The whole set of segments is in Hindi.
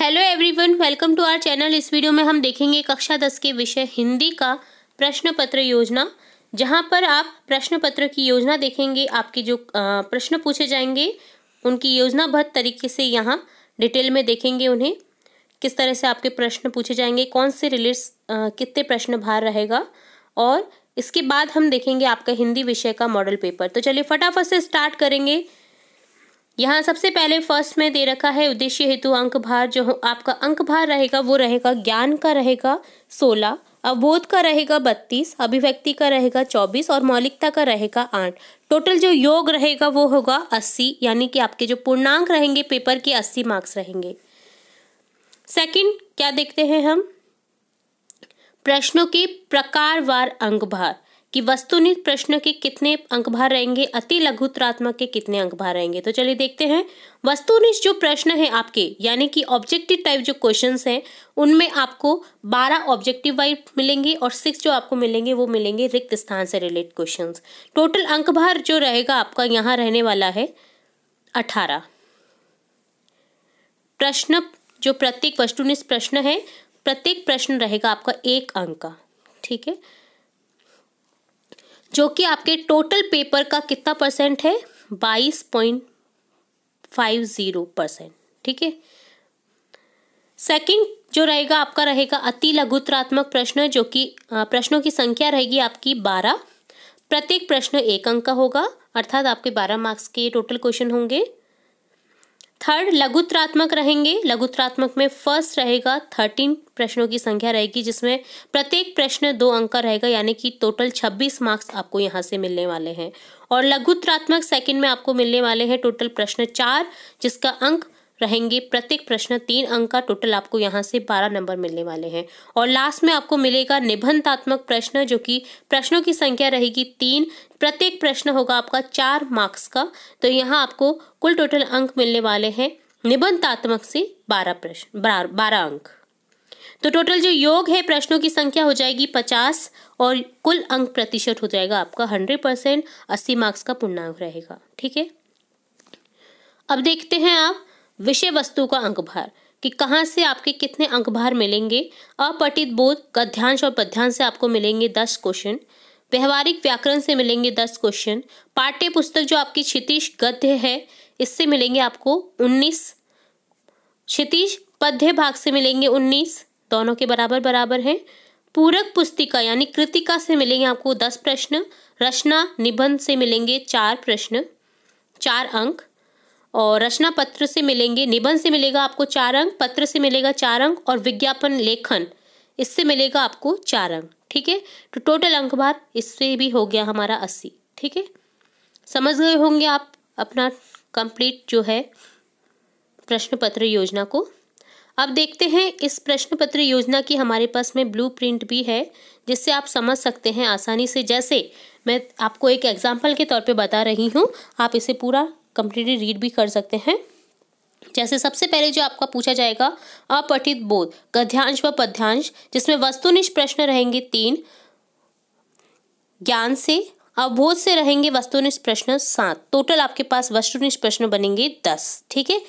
hello everyone welcome to our channel इस वीडियो में हम देखेंगे कक्षा दस के विषय हिंदी का प्रश्न पत्र योजना जहां पर आप प्रश्न पत्र की योजना देखेंगे आपके जो प्रश्न पूछे जाएंगे उनकी योजनाबद्ध तरीके से यहां डिटेल में देखेंगे उन्हें किस तरह से आपके प्रश्न पूछे जाएंगे कौन से रिलेट्स कितने प्रश्न भार रहेगा और इसके बाद हम देखेंगे आपका हिंदी विषय का मॉडल पेपर तो चलिए फटाफट से स्टार्ट करेंगे यहाँ सबसे पहले फर्स्ट में दे रखा है उद्देश्य हेतु अंक भार जो आपका अंक भार रहेगा वो रहेगा ज्ञान का रहेगा सोलह अवबोध का रहेगा बत्तीस अभिव्यक्ति का रहेगा चौबीस और मौलिकता का रहेगा आठ टोटल जो योग रहेगा वो होगा अस्सी यानी कि आपके जो पूर्णांक रहेंगे पेपर के अस्सी मार्क्स रहेंगे सेकंड क्या देखते हैं हम प्रश्नों के प्रकारवार अंक भार कि वस्तुनिष्ठ प्रश्न के कितने अंक भार रहेंगे अति लघुतरात्मक के कितने अंक भार रहेंगे तो चलिए देखते हैं वस्तुनिष्ठ जो प्रश्न है आपके यानी कि ऑब्जेक्टिव टाइप जो क्वेश्चन हैं उनमें आपको 12 ऑब्जेक्टिव वाइज मिलेंगे और सिक्स जो आपको मिलेंगे वो मिलेंगे रिक्त स्थान से रिलेटेड क्वेश्चन टोटल अंक भार जो रहेगा आपका यहाँ रहने वाला है अठारह प्रश्न जो प्रत्येक वस्तुनिष्ठ प्रश्न है प्रत्येक प्रश्न रहेगा आपका एक अंक का ठीक है जो कि आपके टोटल पेपर का कितना परसेंट है बाईस पॉइंट फाइव ज़ीरो परसेंट ठीक है सेकंड जो रहेगा आपका रहेगा अति लघुत्रात्मक प्रश्न जो कि प्रश्नों की संख्या रहेगी आपकी बारह प्रत्येक प्रश्न एक अंक का होगा अर्थात आपके बारह मार्क्स के टोटल क्वेश्चन होंगे थर्ड लघुत्रात्मक रहेंगे लघुत्रात्मक में फर्स्ट रहेगा थर्टीन प्रश्नों की संख्या रहेगी जिसमें प्रत्येक प्रश्न दो अंक का रहेगा यानी कि टोटल छब्बीस मार्क्स आपको यहाँ से मिलने वाले हैं और लघुत्रात्मक सेकंड में आपको मिलने वाले हैं टोटल प्रश्न चार जिसका अंक रहेंगे प्रत्येक प्रश्न तीन अंक का टोटल आपको यहाँ से बारह नंबर मिलने वाले हैं और लास्ट में आपको मिलेगा निबंधात्मक प्रश्न जो कि प्रश्नों की संख्या रहेगी तीन प्रत्येक प्रश्न होगा आपका चार मार्क्स का तो यहाँ आपको कुल टोटल अंक मिलने वाले हैं निबंधात्मक से बारह प्रश्न बारह अंक तो टोटल जो योग है प्रश्नों की संख्या हो जाएगी पचास और कुल अंक प्रतिशत हो जाएगा आपका हंड्रेड परसेंट अस्सी मार्क्स का पूर्णांक रहेगा ठीक है अब देखते हैं आप विषय वस्तु का अंक भार कि कहाँ से आपके कितने अंक भार मिलेंगे अपठित बोध गध्यांश और पध्यांश से आपको मिलेंगे दस क्वेश्चन व्यवहारिक व्याकरण से मिलेंगे दस क्वेश्चन पाठ्य पुस्तक जो आपकी क्षितिज गद्य है इससे मिलेंगे आपको उन्नीस क्षितिज पद्य भाग से मिलेंगे उन्नीस दोनों के बराबर बराबर हैं पूरक पुस्तिका यानी कृतिका से मिलेंगे आपको दस प्रश्न रचना निबंध से मिलेंगे चार प्रश्न चार अंक और रचना पत्र से मिलेंगे निबंध से मिलेगा आपको चार अंक पत्र से मिलेगा चार अंक और विज्ञापन लेखन इससे मिलेगा आपको चार अंक ठीक है तो टोटल अंक बार इससे भी हो गया हमारा अस्सी ठीक है समझ गए होंगे आप अपना कंप्लीट जो है प्रश्न पत्र योजना को अब देखते हैं इस प्रश्न पत्र योजना की हमारे पास में ब्लू प्रिंट भी है जिससे आप समझ सकते हैं आसानी से जैसे मैं आपको एक एग्जाम्पल के तौर पर बता रही हूँ आप इसे पूरा कंप्लीटली रीड भी कर सकते हैं जैसे सबसे पहले जो आपका पूछा जाएगा अपठित बोध गध्यांश व पद्यांश जिसमें वस्तुनिष्ठ प्रश्न रहेंगे तीन ज्ञान से अवबोध से रहेंगे वस्तुनिष्ठ प्रश्न सात टोटल आपके पास वस्तुनिष्ठ प्रश्न बनेंगे दस ठीक है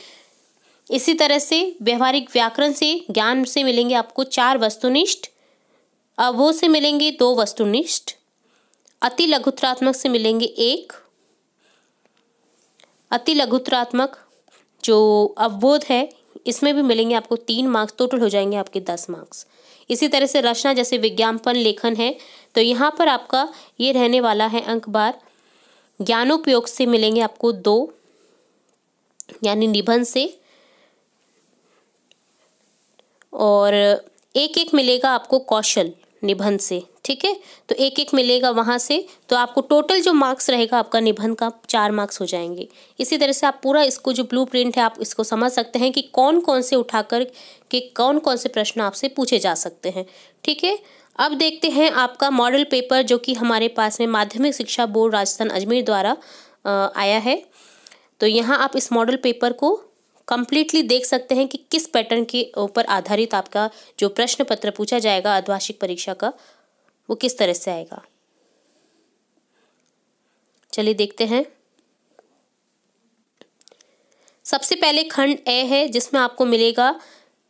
इसी तरह से व्यवहारिक व्याकरण से ज्ञान से मिलेंगे आपको चार वस्तुनिष्ठ अवबोध से मिलेंगे दो वस्तुनिष्ठ अति लघुत्रात्मक से मिलेंगे एक अति लघुत्रात्मक जो अवबोध है इसमें भी मिलेंगे आपको तीन मार्क्स टोटल हो जाएंगे आपके दस मार्क्स इसी तरह से रचना जैसे विज्ञापन लेखन है तो यहाँ पर आपका ये रहने वाला है अंक बार ज्ञानोपयोग से मिलेंगे आपको दो यानी निबंध से और एक एक मिलेगा आपको कौशल निबंध से ठीक है तो एक एक मिलेगा वहाँ से तो आपको टोटल जो मार्क्स रहेगा आपका निबंध का चार मार्क्स हो जाएंगे इसी तरह से आप पूरा इसको जो ब्लू प्रिंट है आप इसको समझ सकते हैं कि कौन कौन से उठाकर के कौन कौन से प्रश्न आपसे पूछे जा सकते हैं ठीक है अब देखते हैं आपका मॉडल पेपर जो कि हमारे पास में माध्यमिक शिक्षा बोर्ड राजस्थान अजमेर द्वारा आया है तो यहाँ आप इस मॉडल पेपर को कंप्लीटली देख सकते हैं कि किस पैटर्न के ऊपर आधारित आपका जो प्रश्न पत्र पूछा जाएगा आद्वार्षिक परीक्षा का वो किस तरह से आएगा चलिए देखते हैं सबसे पहले खंड ए है जिसमें आपको मिलेगा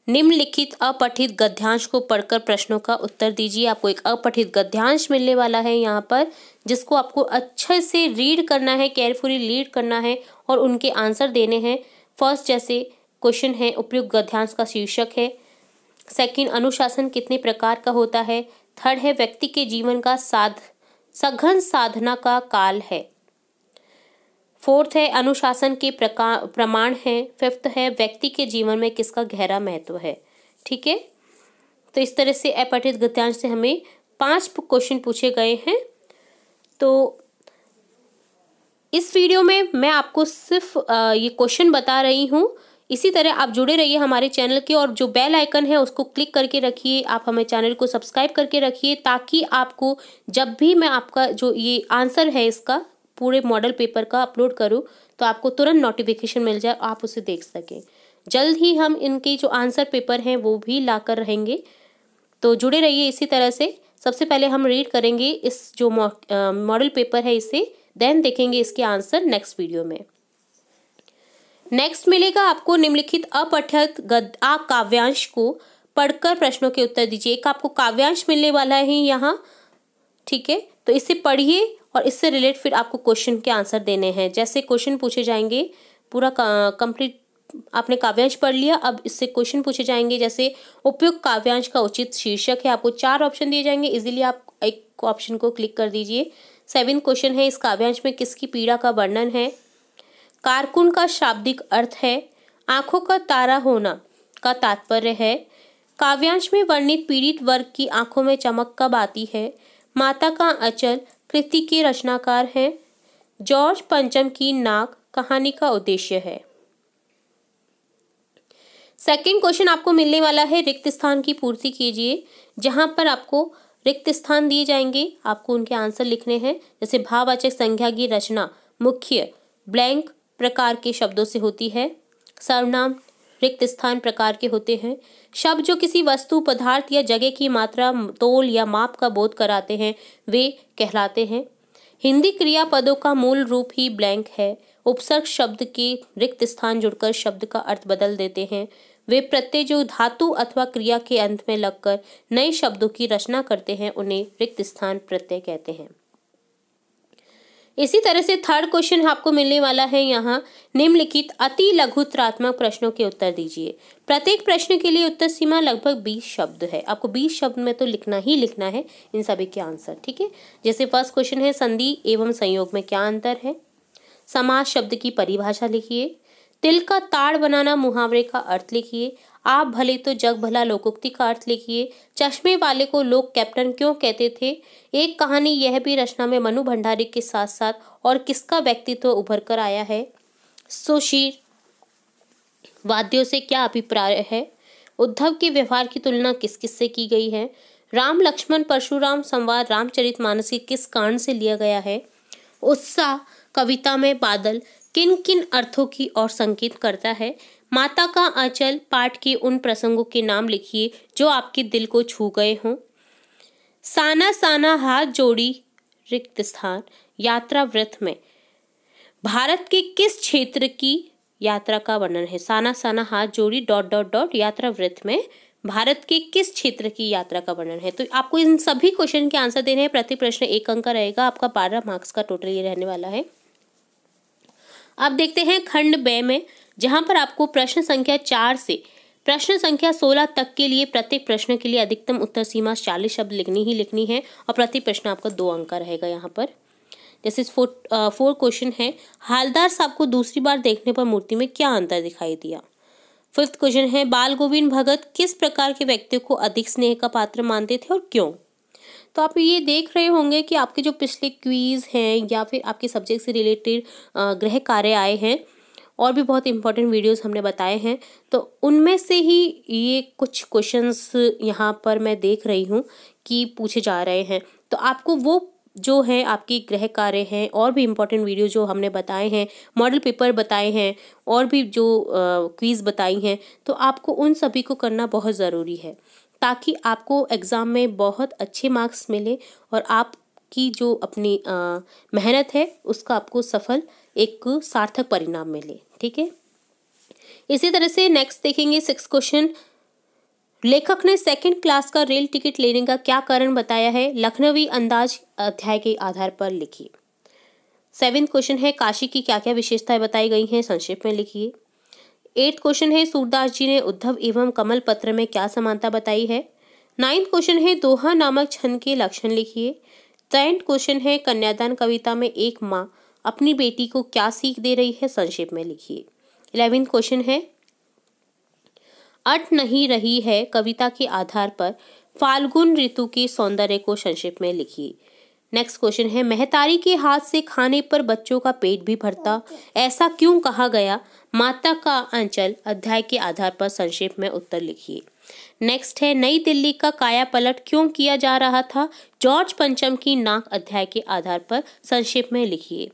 निम्नलिखित अपठित गद्यांश को पढ़कर प्रश्नों का उत्तर दीजिए आपको एक अपठित गद्यांश मिलने वाला है यहाँ पर जिसको आपको अच्छे से रीड करना है केयरफुली रीड करना है और उनके आंसर देने हैं फर्स्ट जैसे क्वेश्चन है उपयुक्त गद्यांश का शीर्षक है सेकंड अनुशासन कितने प्रकार का होता है थर्ड है व्यक्ति के जीवन का साध सघन साधना का काल है फोर्थ है अनुशासन के प्रमाण है फिफ्थ है व्यक्ति के जीवन में किसका गहरा महत्व है ठीक है तो इस तरह से अपठित गत्यांश से हमें पांच क्वेश्चन पूछे गए हैं तो इस वीडियो में मैं आपको सिर्फ ये क्वेश्चन बता रही हूँ इसी तरह आप जुड़े रहिए हमारे चैनल के और जो बेल आइकन है उसको क्लिक करके रखिए आप हमें चैनल को सब्सक्राइब करके रखिए ताकि आपको जब भी मैं आपका जो ये आंसर है इसका पूरे मॉडल पेपर का अपलोड करूँ तो आपको तुरंत नोटिफिकेशन मिल जाए आप उसे देख सकें जल्द ही हम इनके जो आंसर पेपर हैं वो भी ला कर रहेंगे तो जुड़े रहिए इसी तरह से सबसे पहले हम रीड करेंगे इस जो मॉडल पेपर है इसे देन देखेंगे इसके आंसर नेक्स्ट वीडियो में नेक्स्ट मिलेगा आपको निम्नलिखित अपठित गद्दा काव्यांश को पढ़कर प्रश्नों के उत्तर दीजिए एक आपको काव्यांश मिलने वाला है यहाँ ठीक है तो इसे पढ़िए और इससे रिलेट फिर आपको क्वेश्चन के आंसर देने हैं जैसे क्वेश्चन पूछे जाएंगे पूरा कंप्लीट आपने काव्यांश पढ़ लिया अब इससे क्वेश्चन पूछे जाएंगे जैसे उपयुक्त काव्यांश का उचित शीर्षक है आपको चार ऑप्शन दिए जाएंगे इजीली आप एक ऑप्शन को क्लिक कर दीजिए सेवन क्वेश्चन है इस काव्यांश में किसकी पीड़ा का वर्णन है कारकुन का शाब्दिक अर्थ है आंखों का तारा होना का तात्पर्य है काव्यांश में वर्णित पीड़ित वर्ग की आंखों में चमक कब आती है माता का अचल कृति के रचनाकार है जॉर्ज पंचम की नाक कहानी का उद्देश्य है सेकंड क्वेश्चन आपको मिलने वाला है रिक्त स्थान की पूर्ति कीजिए जहां पर आपको रिक्त स्थान दिए जाएंगे आपको उनके आंसर लिखने हैं जैसे भाववाचक संज्ञा की रचना मुख्य ब्लैंक प्रकार के शब्दों से होती है सर्वनाम रिक्त स्थान प्रकार के होते हैं शब्द जो किसी वस्तु पदार्थ या जगह की मात्रा तोल या माप का बोध कराते हैं वे कहलाते हैं हिंदी क्रियापदों का मूल रूप ही ब्लैंक है उपसर्ग शब्द के रिक्त स्थान जुड़कर शब्द का अर्थ बदल देते हैं वे प्रत्यय जो धातु अथवा क्रिया के अंत में लगकर नए शब्दों की रचना करते हैं उन्हें रिक्त स्थान प्रत्यय कहते हैं इसी तरह से थर्ड क्वेश्चन आपको मिलने वाला है यहाँ निम्नलिखित अति लघुत्रात्मक प्रश्नों के उत्तर दीजिए प्रत्येक प्रश्न के लिए उत्तर सीमा लगभग बीस शब्द है आपको बीस शब्द में तो लिखना ही लिखना है इन सभी के आंसर ठीक है जैसे फर्स्ट क्वेश्चन है संधि एवं संयोग में क्या अंतर है समाज शब्द की परिभाषा लिखिए तिल का ताड़ बनाना मुहावरे का अर्थ लिखिए आप भले तो जग भला लोकोक्ति का अर्थ लिखिए चश्मे वाले को लोग कैप्टन क्यों कहते थे एक कहानी यह भी रचना में मनु भंडारी के साथ साथ और किसका व्यक्तित्व उभर कर आया है सुशीर वाद्यों से क्या अभिप्राय है उद्धव के व्यवहार की तुलना किस किस से की गई है राम लक्ष्मण परशुराम संवाद रामचरित मानस के किस कारण से लिया गया है उत्साह कविता में बादल किन किन अर्थों की ओर संकेत करता है माता का आंचल पाठ के उन प्रसंगों के नाम लिखिए जो आपके दिल को छू गए हों साना साना हाथ जोड़ी रिक्त स्थान यात्रा व्रत में भारत के किस क्षेत्र की यात्रा का वर्णन है साना साना हाथ जोड़ी डॉट डॉट डॉट यात्रा व्रत में भारत के किस क्षेत्र की यात्रा का वर्णन है तो आपको इन सभी क्वेश्चन के आंसर देने हैं प्रति प्रश्न एक अंक का रहेगा आपका बारह मार्क्स का टोटल ये रहने वाला है अब देखते हैं खंड बे में जहां पर आपको प्रश्न संख्या चार से प्रश्न संख्या सोलह तक के लिए प्रत्येक प्रश्न के लिए अधिकतम उत्तर सीमा चालीस शब्द लिखनी ही लिखनी है और प्रति प्रश्न आपका दो अंक का रहेगा यहाँ पर जैसे फोर फोर क्वेश्चन है हालदार साहब को दूसरी बार देखने पर मूर्ति में क्या अंतर दिखाई दिया फिफ्थ क्वेश्चन है बाल गोविंद भगत किस प्रकार के व्यक्तियों को अधिक स्नेह का पात्र मानते थे और क्यों तो आप ये देख रहे होंगे कि आपके जो पिछले क्वीज़ हैं या फिर आपके सब्जेक्ट से रिलेटेड गृह कार्य आए हैं और भी बहुत इंपॉर्टेंट वीडियोस हमने बताए हैं तो उनमें से ही ये कुछ क्वेश्चंस यहाँ पर मैं देख रही हूँ कि पूछे जा रहे हैं तो आपको वो जो हैं आपकी गृह कार्य हैं और भी इम्पोर्टेंट वीडियो जो हमने बताए हैं मॉडल पेपर बताए हैं और भी जो क्वीज़ बताई हैं तो आपको उन सभी को करना बहुत ज़रूरी है ताकि आपको एग्ज़ाम में बहुत अच्छे मार्क्स मिले और आपकी जो अपनी मेहनत है उसका आपको सफल एक सार्थक परिणाम मिले ठीक है इसी तरह से नेक्स्ट देखेंगे सिक्स क्वेश्चन लेखक ने सेकंड क्लास का रेल टिकट लेने का क्या कारण बताया है लखनवी अंदाज अध्याय के आधार पर लिखिए सेवेंथ क्वेश्चन है काशी की क्या क्या विशेषताएं बताई गई हैं संक्षेप में लिखिए एट्थ क्वेश्चन है सूरदास जी ने उद्धव एवं कमल पत्र में क्या समानता बताई है नाइन्थ क्वेश्चन है दोहा नामक छंद के लक्षण लिखिए टेंथ क्वेश्चन है कन्यादान कविता में एक माँ अपनी बेटी को क्या सीख दे रही है संक्षेप में लिखिए इलेवेंथ क्वेश्चन है अट नहीं रही है कविता के आधार पर फाल्गुन ऋतु के सौंदर्य को संक्षेप में लिखिए नेक्स्ट क्वेश्चन है महतारी के हाथ से खाने पर बच्चों का पेट भी भरता ऐसा क्यों कहा गया माता का अंचल अध्याय के आधार पर संक्षेप में उत्तर लिखिए नेक्स्ट है नई दिल्ली का काया पलट क्यों किया जा रहा था जॉर्ज पंचम की नाक अध्याय के आधार पर संक्षेप में लिखिए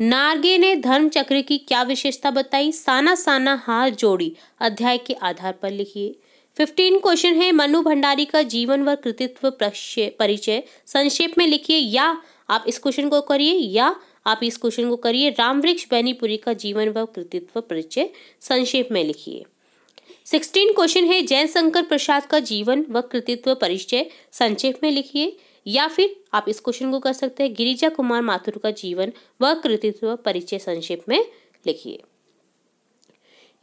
नार्गे ने धर्म चक्र की क्या विशेषता बताई साना साना हार जोड़ी अध्याय के आधार पर लिखिए फिफ्टीन क्वेश्चन है मनु भंडारी का जीवन व कृतित्व परिचय संक्षेप में लिखिए या आप इस क्वेश्चन को करिए या आप इस क्वेश्चन को करिए रामवृक्ष बैनीपुरी का जीवन व कृतित्व परिचय संक्षेप में लिखिए सिक्सटीन क्वेश्चन है जैन शंकर प्रसाद का जीवन व कृतित्व परिचय संक्षेप में लिखिए या फिर आप इस क्वेश्चन को कर सकते हैं गिरिजा कुमार माथुर का जीवन व कृतित्व परिचय संक्षेप में लिखिए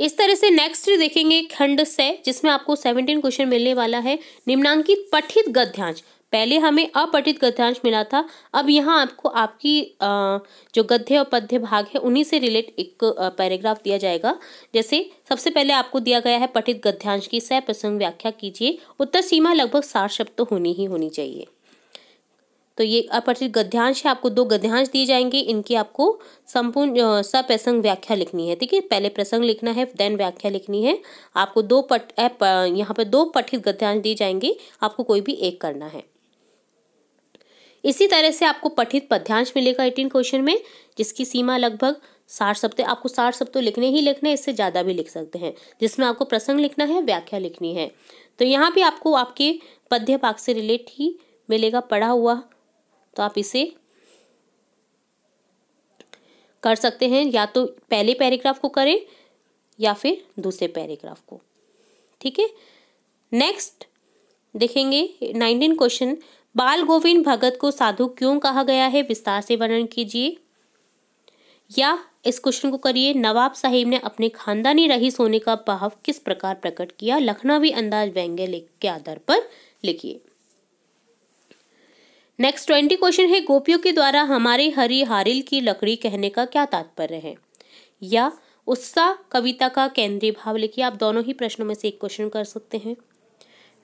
इस तरह से नेक्स्ट देखेंगे खंड से जिसमें आपको सेवनटीन क्वेश्चन मिलने वाला है निम्नांकित पठित गद्यांश पहले हमें अपठित गद्यांश मिला था अब यहाँ आपको आपकी जो गद्य और पद्य भाग है उन्हीं से रिलेट एक पैराग्राफ दिया जाएगा जैसे सबसे पहले आपको दिया गया है पठित गद्यांश की सह प्रसंग व्याख्या कीजिए उत्तर सीमा लगभग साठ शब्द तो होनी ही होनी चाहिए तो ये अपठित गद्यांश है आपको दो गद्यांश दिए जाएंगे इनकी आपको संपूर्ण सप्रसंग व्याख्या लिखनी है ठीक है पहले प्रसंग लिखना है देन व्याख्या लिखनी है आपको दो पट यहाँ पर दो पठित गद्यांश दिए जाएंगे आपको कोई भी एक करना है इसी तरह से आपको पठित पद्यांश मिलेगा एटीन क्वेश्चन में जिसकी सीमा लगभग साठ शब्द आपको साठ शब्द तो लिखने ही लिखने इससे ज़्यादा भी लिख सकते हैं जिसमें आपको प्रसंग लिखना है व्याख्या लिखनी है तो यहाँ भी आपको आपके पद्य पाक से रिलेट ही मिलेगा पढ़ा हुआ तो आप इसे कर सकते हैं या तो पहले पैराग्राफ को करें या फिर दूसरे पैराग्राफ को ठीक है नेक्स्ट देखेंगे नाइनटीन क्वेश्चन बाल गोविंद भगत को साधु क्यों कहा गया है विस्तार से वर्णन कीजिए या इस क्वेश्चन को करिए नवाब साहिब ने अपने खानदानी रही सोने का भाव किस प्रकार प्रकट किया लखनवी अंदाज व्यंग्य लेख के आधार पर लिखिए नेक्स्ट ट्वेंटी क्वेश्चन है गोपियों के द्वारा हमारे हरी हारिल की लकड़ी कहने का क्या तात्पर्य है या उत्साह कविता का केंद्रीय भाव लिखिए आप दोनों ही प्रश्नों में से एक क्वेश्चन कर सकते हैं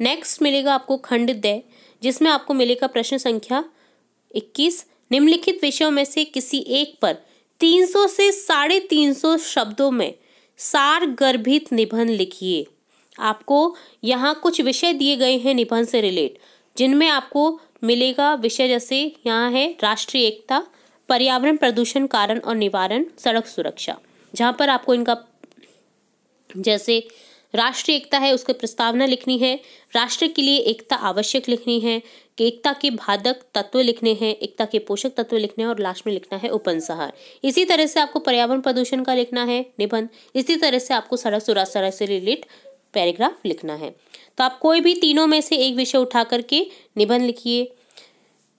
नेक्स्ट मिलेगा आपको खंड दय जिसमें आपको मिलेगा प्रश्न संख्या इक्कीस निम्नलिखित विषयों में से किसी एक पर 300 से साढ़े तीन सौ शब्दों में सार गर्भित निबंध लिखिए आपको यहाँ कुछ विषय दिए गए हैं निबंध से रिलेट जिनमें आपको मिलेगा विषय जैसे यहाँ है राष्ट्रीय एकता पर्यावरण प्रदूषण कारण और निवारण सड़क सुरक्षा जहाँ पर आपको इनका जैसे राष्ट्रीय एकता है उसकी प्रस्तावना लिखनी है राष्ट्र के लिए एकता आवश्यक लिखनी है कि एकता के भादक तत्व लिखने हैं एकता के पोषक तत्व लिखने हैं और लास्ट में लिखना है उपनसहार इसी तरह से आपको पर्यावरण प्रदूषण का लिखना है निबंध इसी तरह से आपको सड़क सुरक्षा से रिलेट पैराग्राफ लिखना है तो आप कोई भी तीनों में से एक विषय उठा करके निबंध लिखिए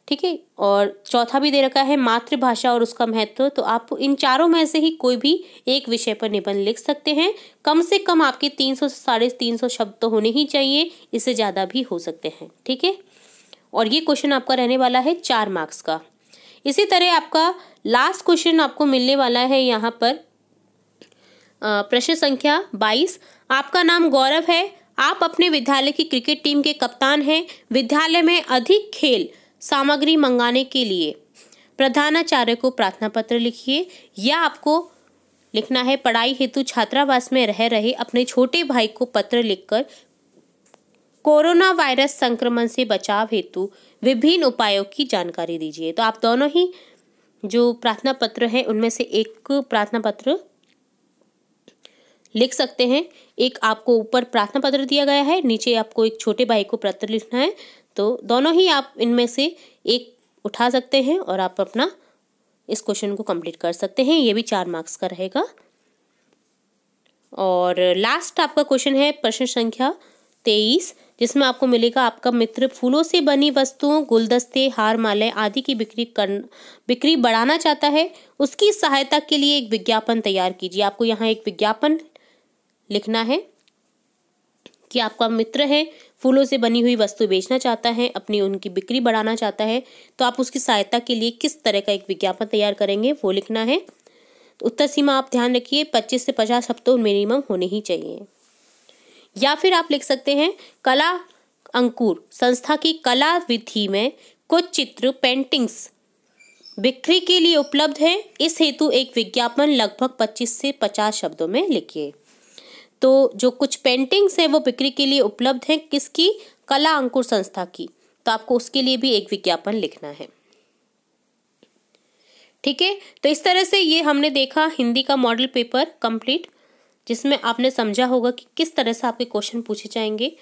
ठीक है और चौथा भी दे रखा है मातृभाषा और उसका महत्व तो आप इन चारों में से ही कोई भी एक विषय पर निबंध लिख सकते हैं कम से कम आपके तीन सौ साढ़े तीन सौ शब्द तो होने ही चाहिए इससे ज़्यादा भी हो सकते हैं ठीक है और ये क्वेश्चन आपका रहने वाला है चार मार्क्स का इसी तरह आपका लास्ट क्वेश्चन आपको मिलने वाला है यहाँ पर प्रश्न संख्या बाईस आपका नाम गौरव है आप अपने विद्यालय की क्रिकेट टीम के कप्तान हैं विद्यालय में अधिक खेल सामग्री मंगाने के लिए प्रधानाचार्य को प्रार्थना पत्र लिखिए या आपको लिखना है पढ़ाई हेतु छात्रावास में रह रहे अपने छोटे भाई को पत्र लिखकर कोरोना वायरस संक्रमण से बचाव हेतु विभिन्न उपायों की जानकारी दीजिए तो आप दोनों ही जो प्रार्थना पत्र हैं उनमें से एक प्रार्थना पत्र लिख सकते हैं एक आपको ऊपर प्रार्थना पत्र दिया गया है नीचे आपको एक छोटे भाई को पत्र लिखना है तो दोनों ही आप इनमें से एक उठा सकते हैं और आप अपना इस क्वेश्चन को कंप्लीट कर सकते हैं ये भी चार मार्क्स का रहेगा और लास्ट आपका क्वेश्चन है प्रश्न संख्या तेईस जिसमें आपको मिलेगा आपका मित्र फूलों से बनी वस्तुओं गुलदस्ते हार माले आदि की बिक्री कर बिक्री बढ़ाना चाहता है उसकी सहायता के लिए एक विज्ञापन तैयार कीजिए आपको यहाँ एक विज्ञापन लिखना है कि आपका मित्र है फूलों से बनी हुई वस्तु बेचना चाहता है अपनी उनकी बिक्री बढ़ाना चाहता है तो आप उसकी सहायता के लिए किस तरह का एक विज्ञापन तैयार करेंगे वो लिखना है तो उत्तर सीमा आप ध्यान रखिए पच्चीस से पचास हफ्तों मिनिमम होने ही चाहिए या फिर आप लिख सकते हैं कला अंकुर संस्था की कला विधि में कुछ चित्र पेंटिंग्स बिक्री के लिए उपलब्ध है इस हेतु एक विज्ञापन लगभग 25 से 50 शब्दों में लिखिए तो जो कुछ पेंटिंग्स हैं वो बिक्री के लिए उपलब्ध हैं किसकी कला अंकुर संस्था की तो आपको उसके लिए भी एक विज्ञापन लिखना है ठीक है तो इस तरह से ये हमने देखा हिंदी का मॉडल पेपर कंप्लीट जिसमें आपने समझा होगा कि किस तरह से आपके क्वेश्चन पूछे जाएंगे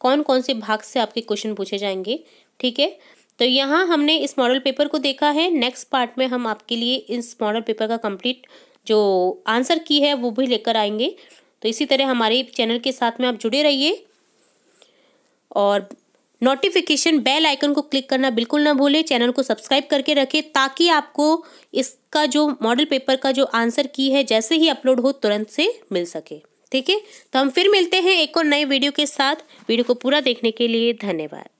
कौन कौन से भाग से आपके क्वेश्चन पूछे जाएंगे ठीक है तो यहाँ हमने इस मॉडल पेपर को देखा है नेक्स्ट पार्ट में हम आपके लिए इस मॉडल पेपर का कंप्लीट जो आंसर की है वो भी लेकर आएंगे तो इसी तरह हमारे चैनल के साथ में आप जुड़े रहिए और नोटिफिकेशन बेल आइकन को क्लिक करना बिल्कुल ना भूलें चैनल को सब्सक्राइब करके रखें ताकि आपको इसका जो मॉडल पेपर का जो आंसर की है जैसे ही अपलोड हो तुरंत से मिल सके ठीक है तो हम फिर मिलते हैं एक और नए वीडियो के साथ वीडियो को पूरा देखने के लिए धन्यवाद